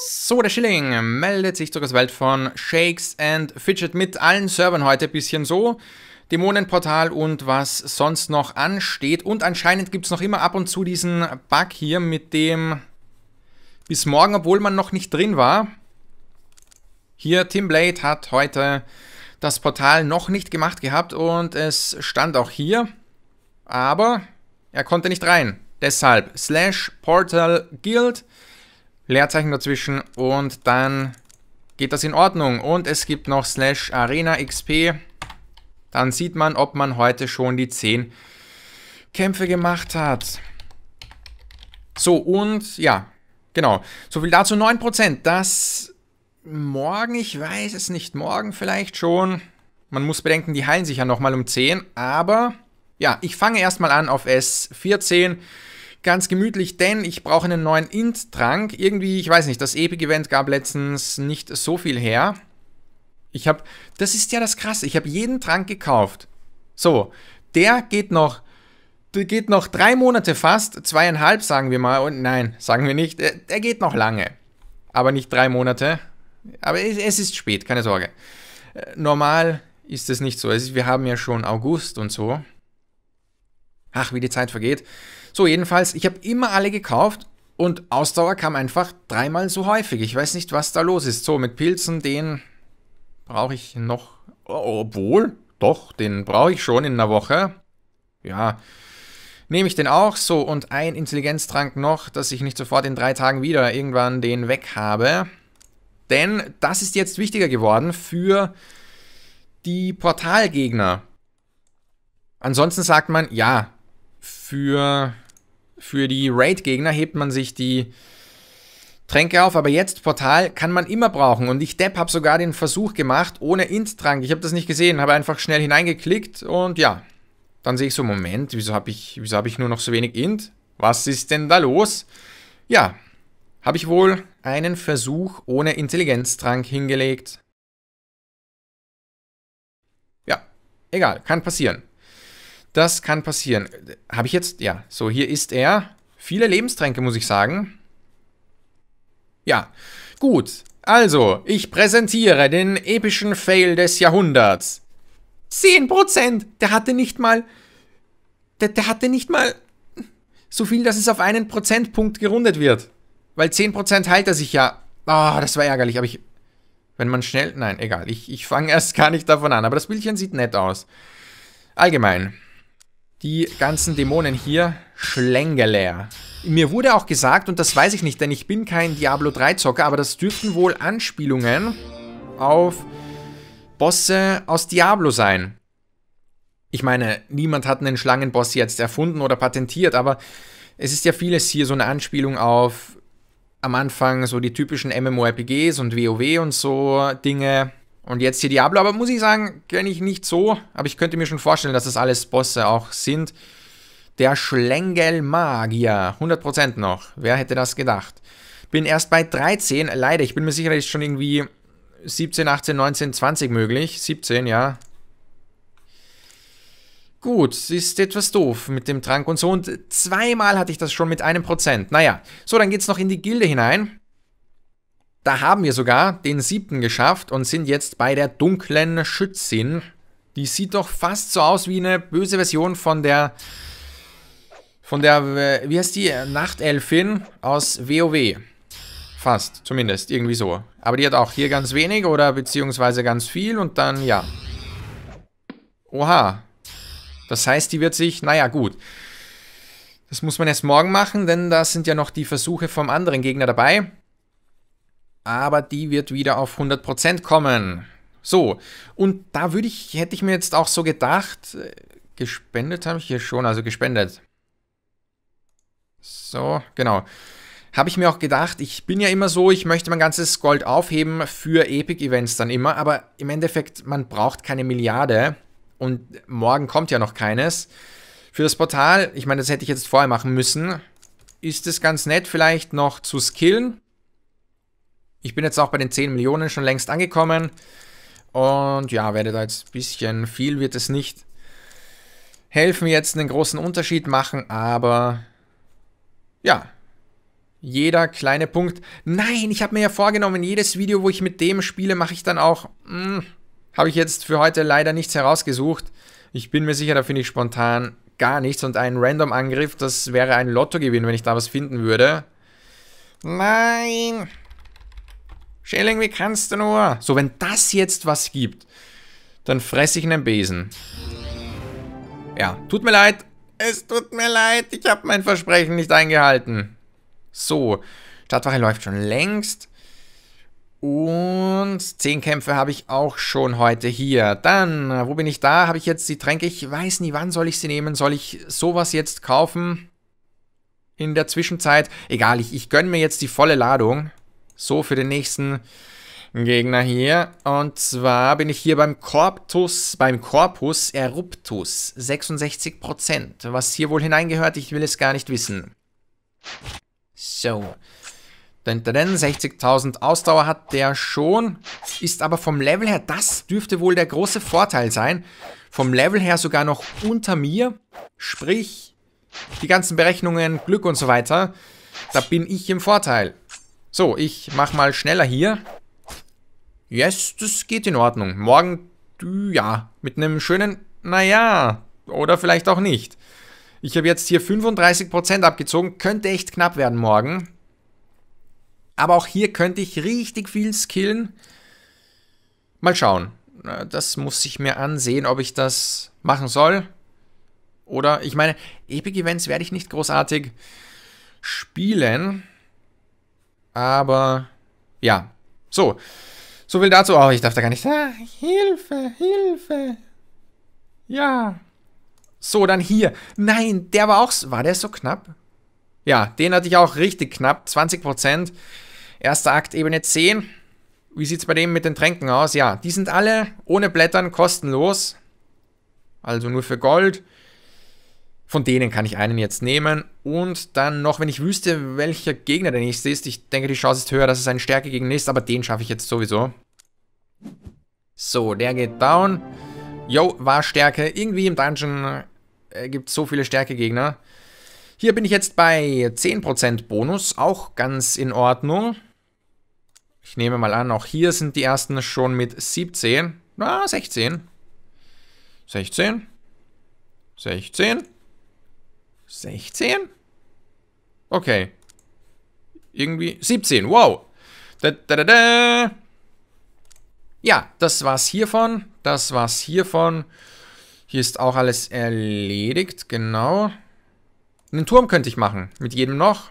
So, der Schilling meldet sich zurück aus Welt von Shakes and Fidget mit allen Servern heute ein bisschen so. Dämonenportal und was sonst noch ansteht. Und anscheinend gibt es noch immer ab und zu diesen Bug hier mit dem bis morgen, obwohl man noch nicht drin war. Hier, Tim Blade hat heute das Portal noch nicht gemacht gehabt und es stand auch hier. Aber er konnte nicht rein. Deshalb slash Portal Guild Leerzeichen dazwischen und dann geht das in Ordnung. Und es gibt noch slash Arena XP. Dann sieht man, ob man heute schon die 10 Kämpfe gemacht hat. So, und ja, genau. Soviel dazu 9%. Das morgen, ich weiß es nicht, morgen vielleicht schon. Man muss bedenken, die heilen sich ja nochmal um 10. Aber ja, ich fange erstmal an auf S14 ganz gemütlich, denn ich brauche einen neuen Int-Trank. Irgendwie, ich weiß nicht, das Epic-Event gab letztens nicht so viel her. Ich habe, das ist ja das Krasse, ich habe jeden Trank gekauft. So, der geht noch, der geht noch drei Monate fast, zweieinhalb sagen wir mal, und nein, sagen wir nicht, der, geht noch lange. Aber nicht drei Monate. Aber es ist spät, keine Sorge. Äh, normal ist es nicht so. Wir haben ja schon August und so. Ach, wie die Zeit vergeht. So, jedenfalls, ich habe immer alle gekauft und Ausdauer kam einfach dreimal so häufig. Ich weiß nicht, was da los ist. So, mit Pilzen, den brauche ich noch. Obwohl, doch, den brauche ich schon in einer Woche. Ja, nehme ich den auch. So, und ein Intelligenztrank noch, dass ich nicht sofort in drei Tagen wieder irgendwann den weg habe. Denn das ist jetzt wichtiger geworden für die Portalgegner. Ansonsten sagt man, ja, für für die Raid-Gegner hebt man sich die Tränke auf, aber jetzt Portal kann man immer brauchen. Und ich Depp habe sogar den Versuch gemacht, ohne Int-Trank. Ich habe das nicht gesehen, habe einfach schnell hineingeklickt und ja. Dann sehe ich so, Moment, wieso habe ich, hab ich nur noch so wenig Int? Was ist denn da los? Ja, habe ich wohl einen Versuch ohne Intelligenztrank hingelegt. Ja, egal, kann passieren. Das kann passieren. Habe ich jetzt? Ja, so hier ist er. Viele Lebenstränke, muss ich sagen. Ja, gut. Also, ich präsentiere den epischen Fail des Jahrhunderts. 10%! Der hatte nicht mal... Der, der hatte nicht mal... So viel, dass es auf einen Prozentpunkt gerundet wird. Weil 10% heilt er sich ja. Ah, oh, das war ärgerlich, aber ich... Wenn man schnell... Nein, egal. Ich, ich fange erst gar nicht davon an. Aber das Bildchen sieht nett aus. Allgemein die ganzen Dämonen hier Schlängeler. Mir wurde auch gesagt, und das weiß ich nicht, denn ich bin kein Diablo 3 Zocker, aber das dürften wohl Anspielungen auf Bosse aus Diablo sein. Ich meine, niemand hat einen Schlangenboss jetzt erfunden oder patentiert, aber es ist ja vieles hier so eine Anspielung auf am Anfang so die typischen MMORPGs und WoW und so Dinge. Und jetzt hier Diablo, aber muss ich sagen, kenne ich nicht so. Aber ich könnte mir schon vorstellen, dass das alles Bosse auch sind. Der Schlängelmagier, 100% noch. Wer hätte das gedacht? Bin erst bei 13, leider. Ich bin mir sicher, da ist schon irgendwie 17, 18, 19, 20 möglich. 17, ja. Gut, ist etwas doof mit dem Trank und so. Und zweimal hatte ich das schon mit einem Prozent. Naja, so, dann geht's noch in die Gilde hinein. Da haben wir sogar den siebten geschafft und sind jetzt bei der dunklen Schützin. Die sieht doch fast so aus wie eine böse Version von der... Von der, wie heißt die? Nachtelfin aus WoW. Fast, zumindest, irgendwie so. Aber die hat auch hier ganz wenig oder beziehungsweise ganz viel und dann, ja. Oha. Das heißt, die wird sich, naja, gut. Das muss man erst morgen machen, denn da sind ja noch die Versuche vom anderen Gegner dabei aber die wird wieder auf 100% kommen. So, und da würde ich, hätte ich mir jetzt auch so gedacht, äh, gespendet habe ich hier schon, also gespendet. So, genau. Habe ich mir auch gedacht, ich bin ja immer so, ich möchte mein ganzes Gold aufheben für Epic-Events dann immer, aber im Endeffekt, man braucht keine Milliarde und morgen kommt ja noch keines. Für das Portal, ich meine, das hätte ich jetzt vorher machen müssen, ist es ganz nett vielleicht noch zu skillen ich bin jetzt auch bei den 10 Millionen schon längst angekommen. Und ja, werde da jetzt ein bisschen viel wird es nicht helfen, jetzt einen großen Unterschied machen, aber ja, jeder kleine Punkt. Nein, ich habe mir ja vorgenommen, jedes Video, wo ich mit dem spiele, mache ich dann auch. Hm, habe ich jetzt für heute leider nichts herausgesucht. Ich bin mir sicher, da finde ich spontan gar nichts. Und ein Random-Angriff, das wäre ein Lottogewinn, wenn ich da was finden würde. Nein. Schilling, wie kannst du nur? So, wenn das jetzt was gibt, dann fresse ich einen Besen. Ja, tut mir leid. Es tut mir leid, ich habe mein Versprechen nicht eingehalten. So, Stadtwache läuft schon längst. Und 10 Kämpfe habe ich auch schon heute hier. Dann, äh, wo bin ich da? Habe ich jetzt die Tränke? Ich weiß nie, wann soll ich sie nehmen? Soll ich sowas jetzt kaufen? In der Zwischenzeit? Egal, ich, ich gönne mir jetzt die volle Ladung. So, für den nächsten Gegner hier. Und zwar bin ich hier beim Corpus, beim Corpus Eruptus. 66%. Was hier wohl hineingehört, ich will es gar nicht wissen. So. 60.000 Ausdauer hat der schon, ist aber vom Level her, das dürfte wohl der große Vorteil sein, vom Level her sogar noch unter mir, sprich die ganzen Berechnungen, Glück und so weiter, da bin ich im Vorteil. So, ich mach mal schneller hier. Yes, das geht in Ordnung. Morgen, ja, mit einem schönen, naja, oder vielleicht auch nicht. Ich habe jetzt hier 35% abgezogen, könnte echt knapp werden morgen. Aber auch hier könnte ich richtig viel skillen. Mal schauen. Das muss ich mir ansehen, ob ich das machen soll. Oder, ich meine, Epic Events werde ich nicht großartig spielen. Aber ja, so. So viel dazu. Oh, ich darf da gar nicht. Ah, Hilfe, Hilfe. Ja. So, dann hier. Nein, der war auch. War der so knapp? Ja, den hatte ich auch richtig knapp. 20%. Erster Akt, Ebene 10. Wie sieht es bei dem mit den Tränken aus? Ja, die sind alle ohne Blättern kostenlos. Also nur für Gold. Von denen kann ich einen jetzt nehmen. Und dann noch, wenn ich wüsste, welcher Gegner der nächste ist. Ich denke, die Chance ist höher, dass es ein Stärke gegen ist, aber den schaffe ich jetzt sowieso. So, der geht down. Yo, war Stärke. Irgendwie im Dungeon äh, gibt es so viele Stärkegegner. Hier bin ich jetzt bei 10% Bonus, auch ganz in Ordnung. Ich nehme mal an, auch hier sind die ersten schon mit 17. Na, ah, 16. 16. 16. 16? Okay. Irgendwie 17, wow. Da, da, da, da. Ja, das war's hiervon. Das war's hiervon. Hier ist auch alles erledigt, genau. Einen Turm könnte ich machen, mit jedem noch.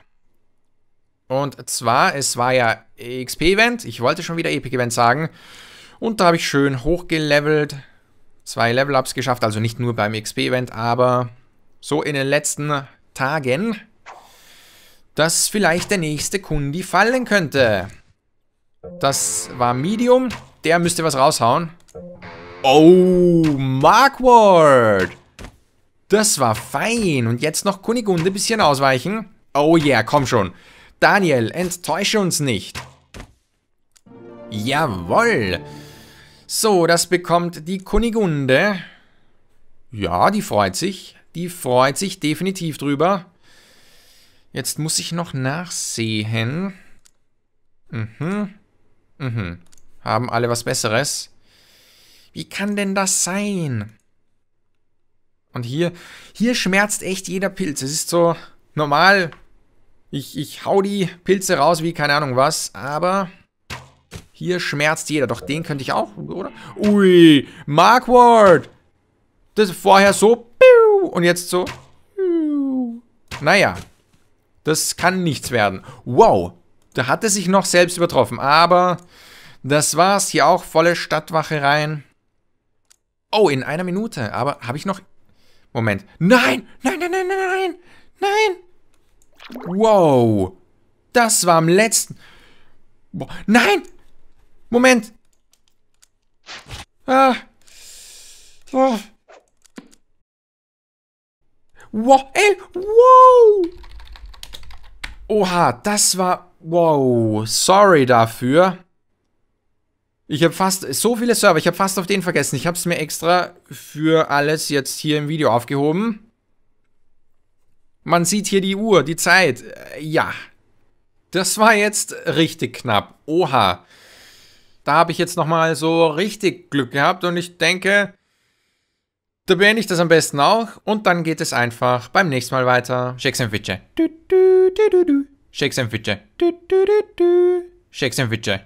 Und zwar, es war ja XP-Event, ich wollte schon wieder Epic-Event sagen. Und da habe ich schön hochgelevelt, zwei Level-Ups geschafft, also nicht nur beim XP-Event, aber so in den letzten Tagen, dass vielleicht der nächste Kundi fallen könnte. Das war Medium. Der müsste was raushauen. Oh, Markward. Das war fein. Und jetzt noch Kunigunde ein bisschen ausweichen. Oh yeah, komm schon. Daniel, enttäusche uns nicht. Jawoll. So, das bekommt die Kunigunde. Ja, die freut sich. Die freut sich definitiv drüber. Jetzt muss ich noch nachsehen. Mhm. Mhm. Haben alle was Besseres? Wie kann denn das sein? Und hier, hier schmerzt echt jeder Pilz. Es ist so normal. Ich, ich hau die Pilze raus wie keine Ahnung was, aber hier schmerzt jeder. Doch den könnte ich auch, oder? Ui, Markward! Das ist vorher so und jetzt so. Naja. Das kann nichts werden. Wow. Da hat er sich noch selbst übertroffen. Aber das war's. Hier auch volle Stadtwache rein. Oh, in einer Minute. Aber habe ich noch... Moment. Nein! Nein, nein, nein, nein, nein! Nein! Wow. Das war am letzten... Nein! Moment! Ah! Oh. Wow, ey, wow. Oha, das war... Wow, sorry dafür. Ich habe fast... So viele Server, ich habe fast auf den vergessen. Ich habe es mir extra für alles jetzt hier im Video aufgehoben. Man sieht hier die Uhr, die Zeit. Äh, ja, das war jetzt richtig knapp. Oha. Da habe ich jetzt nochmal so richtig Glück gehabt und ich denke, da beende ich das am besten auch und dann geht es einfach beim nächsten Mal weiter. Shakes and Fidget. Shakes and Fidget. Shakes and Fidget.